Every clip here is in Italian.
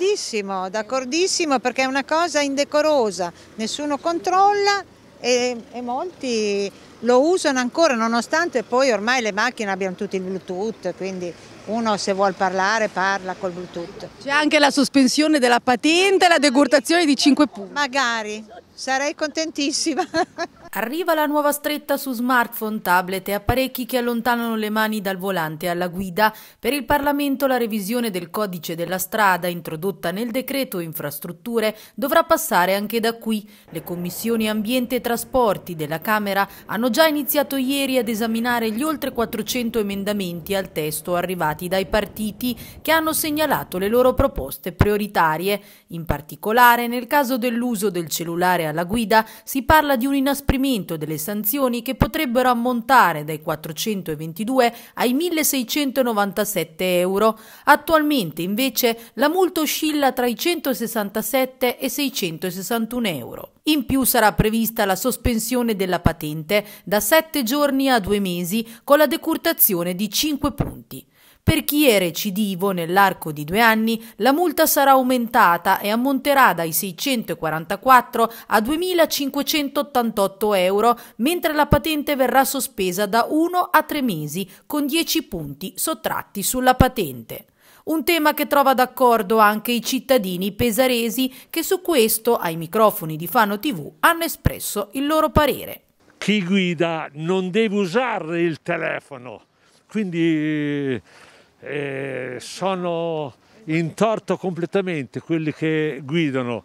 D'accordissimo, d'accordissimo perché è una cosa indecorosa, nessuno controlla e, e molti lo usano ancora nonostante poi ormai le macchine abbiano tutti il Bluetooth, quindi uno se vuol parlare parla col Bluetooth. C'è anche la sospensione della patente e la degurtazione di 5 punti. Magari, sarei contentissima. Arriva la nuova stretta su smartphone, tablet e apparecchi che allontanano le mani dal volante alla guida. Per il Parlamento la revisione del codice della strada introdotta nel decreto infrastrutture dovrà passare anche da qui. Le commissioni ambiente e trasporti della Camera hanno già iniziato ieri ad esaminare gli oltre 400 emendamenti al testo arrivati dai partiti che hanno segnalato le loro proposte prioritarie. In particolare nel caso dell'uso del cellulare alla guida si parla di un'inasprimento inasprimento delle sanzioni che potrebbero ammontare dai 422 ai 1697 euro. Attualmente invece la multa oscilla tra i 167 e 661 euro. In più sarà prevista la sospensione della patente da 7 giorni a 2 mesi con la decurtazione di 5 punti. Per chi è recidivo nell'arco di due anni la multa sarà aumentata e ammonterà dai 644 a 2.588 euro, mentre la patente verrà sospesa da 1 a 3 mesi con 10 punti sottratti sulla patente. Un tema che trova d'accordo anche i cittadini pesaresi che su questo ai microfoni di Fano TV hanno espresso il loro parere. Chi guida non deve usare il telefono, quindi eh, sono in torto completamente quelli che guidano,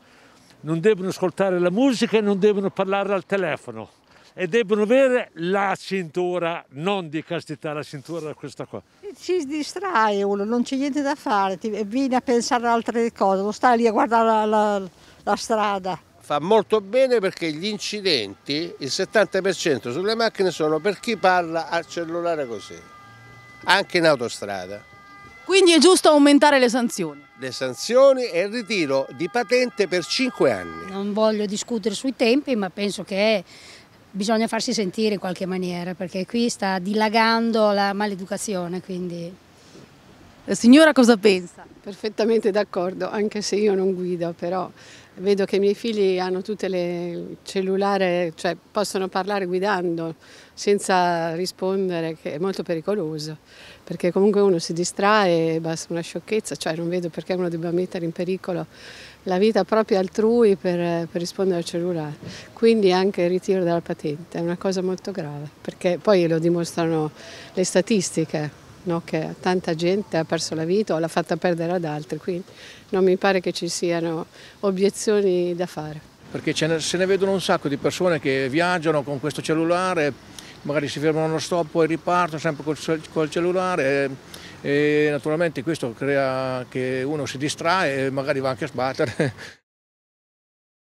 non devono ascoltare la musica e non devono parlare al telefono e devono avere la cintura, non di castità, la cintura questa qua. Ci distrae uno, non c'è niente da fare, ti, vieni a pensare ad altre cose, non stai lì a guardare la, la, la strada. Fa molto bene perché gli incidenti, il 70% sulle macchine sono per chi parla al cellulare così anche in autostrada. Quindi è giusto aumentare le sanzioni? Le sanzioni e il ritiro di patente per 5 anni. Non voglio discutere sui tempi, ma penso che bisogna farsi sentire in qualche maniera, perché qui sta dilagando la maleducazione. Quindi... La signora cosa pensa? Perfettamente d'accordo, anche se io non guido, però Vedo che i miei figli hanno tutte le cellulare, cioè possono parlare guidando senza rispondere, che è molto pericoloso, perché comunque uno si distrae e basta una sciocchezza, cioè non vedo perché uno debba mettere in pericolo la vita propria altrui per, per rispondere al cellulare. Quindi anche il ritiro della patente è una cosa molto grave, perché poi lo dimostrano le statistiche no? che tanta gente ha perso la vita o l'ha fatta perdere ad altri, quindi non mi pare che ci siano obiezioni da fare. Perché ne, se ne vedono un sacco di persone che viaggiano con questo cellulare, magari si fermano uno stop e ripartono sempre col, col cellulare e, e naturalmente questo crea che uno si distrae e magari va anche a sbattere.